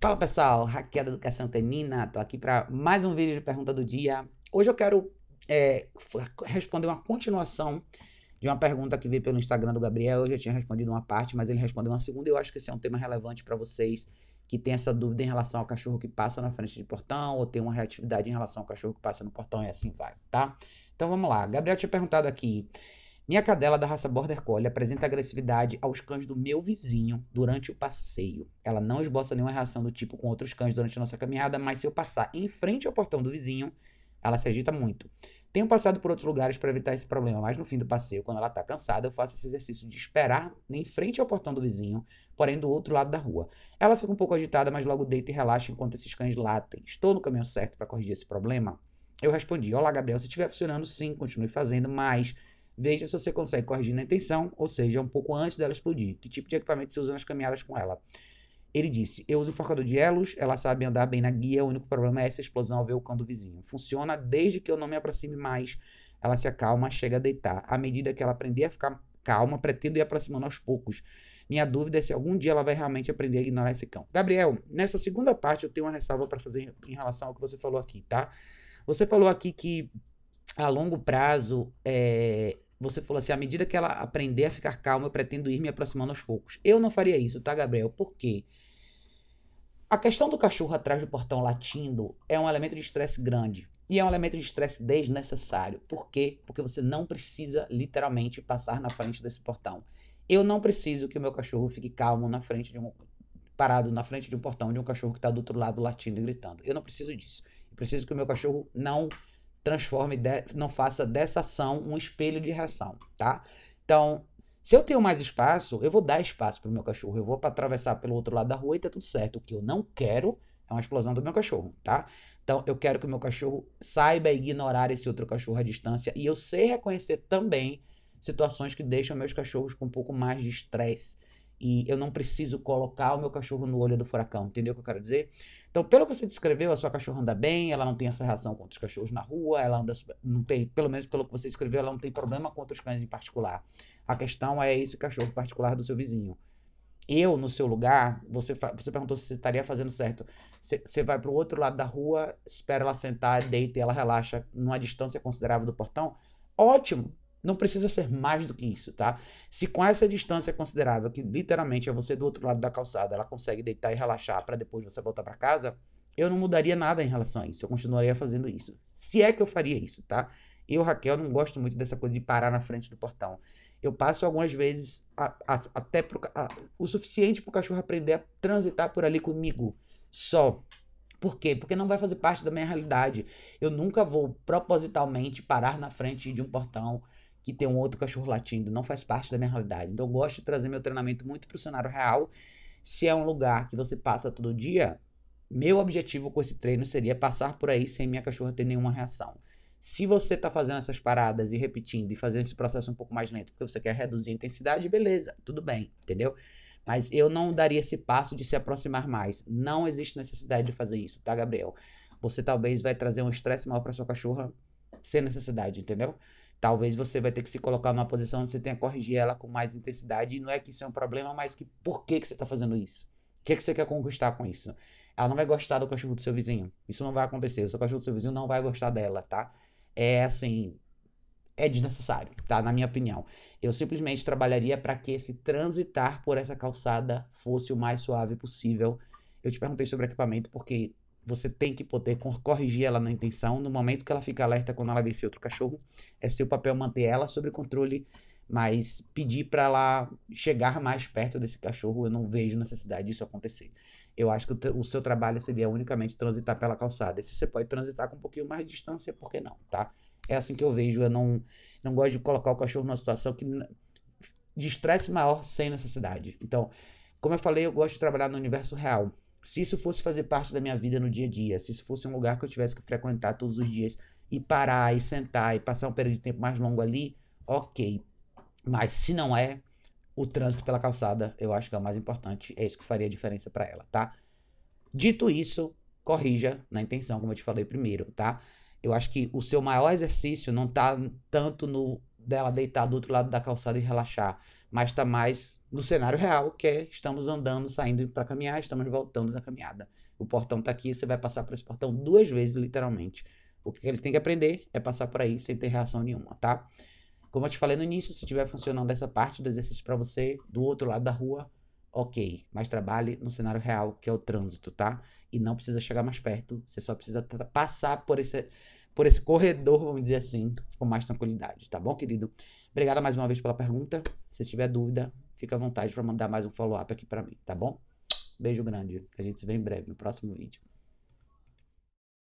Fala pessoal, Raquel da Educação Canina, tô aqui para mais um vídeo de pergunta do dia. Hoje eu quero é, responder uma continuação de uma pergunta que veio pelo Instagram do Gabriel. Eu já tinha respondido uma parte, mas ele respondeu uma segunda e eu acho que esse é um tema relevante para vocês que tem essa dúvida em relação ao cachorro que passa na frente de portão ou tem uma reatividade em relação ao cachorro que passa no portão e assim vai, tá? Então vamos lá. Gabriel tinha perguntado aqui: minha cadela da raça Border Collie apresenta agressividade aos cães do meu vizinho durante o passeio. Ela não esboça nenhuma reação do tipo com outros cães durante nossa caminhada, mas se eu passar em frente ao portão do vizinho, ela se agita muito. Tenho passado por outros lugares para evitar esse problema, mas no fim do passeio, quando ela está cansada, eu faço esse exercício de esperar em frente ao portão do vizinho, porém do outro lado da rua. Ela fica um pouco agitada, mas logo deita e relaxa enquanto esses cães latem. Estou no caminho certo para corrigir esse problema? Eu respondi: Olá, Gabriel, se estiver funcionando, sim, continue fazendo, mas Veja se você consegue corrigir na intenção, ou seja, um pouco antes dela explodir. Que tipo de equipamento você usa nas caminhadas com ela? Ele disse: Eu uso forcador de elos, ela sabe andar bem na guia, o único problema é essa explosão ao ver o cão do vizinho. Funciona desde que eu não me aproxime mais. Ela se acalma, chega a deitar. À medida que ela aprender a ficar calma, pretendo ir aproximando aos poucos. Minha dúvida é se algum dia ela vai realmente aprender a ignorar esse cão. Gabriel, nessa segunda parte eu tenho uma ressalva para fazer em relação ao que você falou aqui, tá? Você falou aqui que a longo prazo é, você falou assim: à medida que ela aprender a ficar calma, eu pretendo ir me aproximando aos poucos. Eu não faria isso, tá, Gabriel? Por quê? A questão do cachorro atrás do portão latindo é um elemento de estresse grande. E é um elemento de estresse desnecessário. Por quê? Porque você não precisa literalmente passar na frente desse portão. Eu não preciso que o meu cachorro fique calmo na frente de um parado na frente de um portão de um cachorro que está do outro lado latindo e gritando. Eu não preciso disso. Eu preciso que o meu cachorro não transforme, de, não faça dessa ação um espelho de reação, tá? Então, se eu tenho mais espaço, eu vou dar espaço para o meu cachorro. Eu vou para atravessar pelo outro lado da rua e tá tudo certo. O que eu não quero é uma explosão do meu cachorro, tá? Então, eu quero que o meu cachorro saiba ignorar esse outro cachorro à distância e eu sei reconhecer também situações que deixam meus cachorros com um pouco mais de estresse e eu não preciso colocar o meu cachorro no olho do furacão, entendeu o que eu quero dizer? Então, pelo que você descreveu, a sua cachorra anda bem, ela não tem essa reação contra os cachorros na rua, ela anda, não tem, pelo menos pelo que você descreveu, ela não tem problema contra os cães em particular. A questão é esse cachorro particular do seu vizinho. Eu, no seu lugar, você, você perguntou se você estaria fazendo certo. Você vai para o outro lado da rua, espera ela sentar, deita e ela relaxa numa distância considerável do portão. Ótimo, não precisa ser mais do que isso, tá? Se com essa distância é considerável, que literalmente é você do outro lado da calçada, ela consegue deitar e relaxar para depois você voltar para casa, eu não mudaria nada em relação a isso. Eu continuaria fazendo isso. Se é que eu faria isso, tá? Eu, Raquel, não gosto muito dessa coisa de parar na frente do portão. Eu passo algumas vezes a, a, até pro, a, o suficiente para o cachorro aprender a transitar por ali comigo. Só. Por quê? Porque não vai fazer parte da minha realidade. Eu nunca vou propositalmente parar na frente de um portão que tem um outro cachorro latindo. Não faz parte da minha realidade. Então eu gosto de trazer meu treinamento muito para o cenário real. Se é um lugar que você passa todo dia, meu objetivo com esse treino seria passar por aí sem minha cachorra ter nenhuma reação. Se você está fazendo essas paradas e repetindo e fazendo esse processo um pouco mais lento porque você quer reduzir a intensidade, beleza, tudo bem, entendeu? Mas eu não daria esse passo de se aproximar mais. Não existe necessidade de fazer isso, tá, Gabriel? Você talvez vai trazer um estresse maior para sua cachorra sem necessidade, entendeu? Talvez você vai ter que se colocar numa posição onde você tenha que corrigir ela com mais intensidade. E não é que isso é um problema, mas que por que, que você está fazendo isso? O que, que você quer conquistar com isso? Ela não vai gostar do cachorro do seu vizinho. Isso não vai acontecer. O seu cachorro do seu vizinho não vai gostar dela, tá? É assim, é desnecessário, tá? Na minha opinião. Eu simplesmente trabalharia para que esse transitar por essa calçada fosse o mais suave possível. Eu te perguntei sobre equipamento porque você tem que poder corrigir ela na intenção. No momento que ela fica alerta quando ela vê outro cachorro, é seu papel manter ela sob controle, mas pedir para ela chegar mais perto desse cachorro, eu não vejo necessidade disso acontecer. Eu acho que o, o seu trabalho seria unicamente transitar pela calçada. E se você pode transitar com um pouquinho mais de distância, por que não, tá? É assim que eu vejo. Eu não, não gosto de colocar o cachorro numa situação que de estresse maior sem necessidade. Então, como eu falei, eu gosto de trabalhar no universo real. Se isso fosse fazer parte da minha vida no dia a dia, se isso fosse um lugar que eu tivesse que frequentar todos os dias e parar e sentar e passar um período de tempo mais longo ali, ok. Mas se não é, o trânsito pela calçada eu acho que é o mais importante. É isso que faria a diferença para ela, tá? Dito isso, corrija na intenção, como eu te falei primeiro, tá? Eu acho que o seu maior exercício não está tanto no dela deitar do outro lado da calçada e relaxar, mas está mais no cenário real, que é estamos andando, saindo para caminhar, estamos voltando da caminhada. O portão está aqui, você vai passar por esse portão duas vezes, literalmente. O que ele tem que aprender é passar por aí sem ter reação nenhuma, tá? Como eu te falei no início, se estiver funcionando essa parte do exercício para você, do outro lado da rua, ok, mas trabalhe no cenário real, que é o trânsito, tá? E não precisa chegar mais perto, você só precisa passar por esse, por esse corredor, vamos dizer assim, com mais tranquilidade, tá bom, querido? Obrigada mais uma vez pela pergunta. Se tiver dúvida, fica à vontade para mandar mais um follow-up aqui para mim, tá bom? Beijo grande. A gente se vê em breve no próximo vídeo.